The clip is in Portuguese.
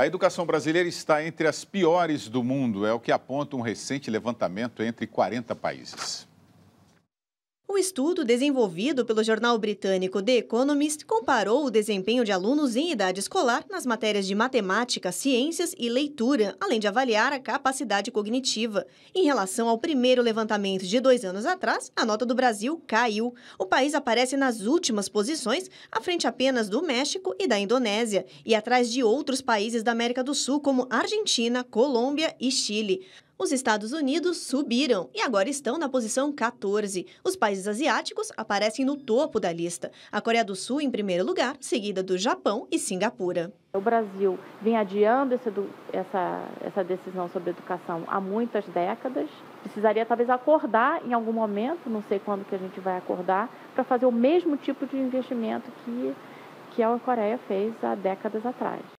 A educação brasileira está entre as piores do mundo, é o que aponta um recente levantamento entre 40 países estudo desenvolvido pelo jornal britânico The Economist comparou o desempenho de alunos em idade escolar nas matérias de matemática, ciências e leitura, além de avaliar a capacidade cognitiva. Em relação ao primeiro levantamento de dois anos atrás, a nota do Brasil caiu. O país aparece nas últimas posições, à frente apenas do México e da Indonésia, e atrás de outros países da América do Sul, como Argentina, Colômbia e Chile. Os Estados Unidos subiram e agora estão na posição 14. Os países asiáticos aparecem no topo da lista. A Coreia do Sul em primeiro lugar, seguida do Japão e Singapura. O Brasil vem adiando esse, essa, essa decisão sobre educação há muitas décadas. Precisaria talvez acordar em algum momento, não sei quando que a gente vai acordar, para fazer o mesmo tipo de investimento que, que a Coreia fez há décadas atrás.